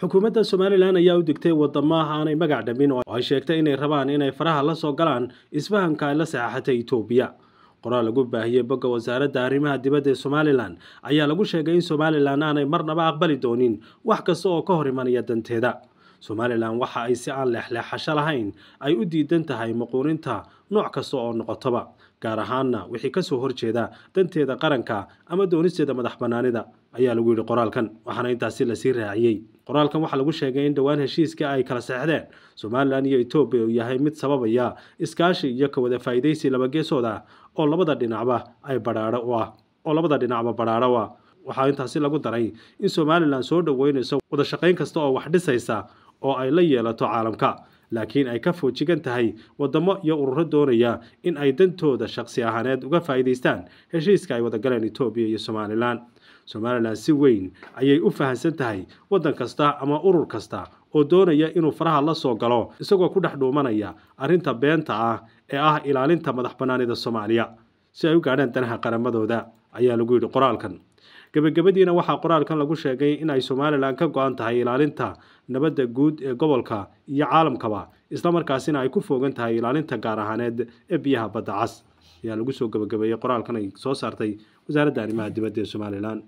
xukuumadda somalilan ayaa u digtay wadamaah aanay magac dhamin oo ay sheegtay inay rabaan inay faraha la soo galaan isfahamka ay la saxaxatay etoobiya qoraal lagu baahiyey bogga wasaaradda arrimaha dibadda ee somalilan ayaa lagu sheegay in somalilan aanay marnaba aqbali doonin wax kasta oo ka hor imanaya danteeda somalilan waxa ay si aan leexleexasho lahayn ay u diidan tahay muquuninta nooc kasta oo noqotaba gaar ahaanna wixii kasoo horjeeda danteeda qaranka ama doonisteeda madax banaanida ayaa lagu yidhi qoraalkan waxaana intaasi lasii raaciyey qoraalkan waxaa lagu sheegay in dhowaan heshiiska ay kala seexdeen somalilan iyo etoobiya uu yahay mid sababaya iskaashi iyo ka wada faa'iidaysi labageesooda oo labada dhinacba ay badhaadho u ah oo labada dhinacba baraaro u ah waxaa intaasi lagu daray in somalilan soo dhoweynayso wada shaqayn kasta oo wax dhisaysa oo ay la yeelato caalamka laakiin ay ka foojigan tahay wadamo iyo ururo doonaya in ay dantooda shaqsi ahaaneed uga faa'iidaystaan heshiiska ay wada galeen etoobiya iyo somalilan somalilan si weyn ayay u fahamsan tahay waddan kasta ama urur kasta oo doonaya inuu faraha la soo galo isagoo ku dhex dhuumanaya arrinta beenta ah ee ah ilaalinta madax bannaanida soomaaliya si ay u gaadhaan danaha qaramadooda ayaa lagu yidhi qoraalkan gebagabadiina waxaa qoraalkan lagu sheegay in ay somalilan ka go-an tahay ilaalinta nabadda guud ee gobolka iyo caalamkaba islamarkaasina ay ku foogan tahay ilaalinta gaar ahaaneed ee biyaha badda cas ayaa lagu soo gebagabeeyey qoraalkan ay soo saartay wasaaradda arrimaha dibadda ee somalilan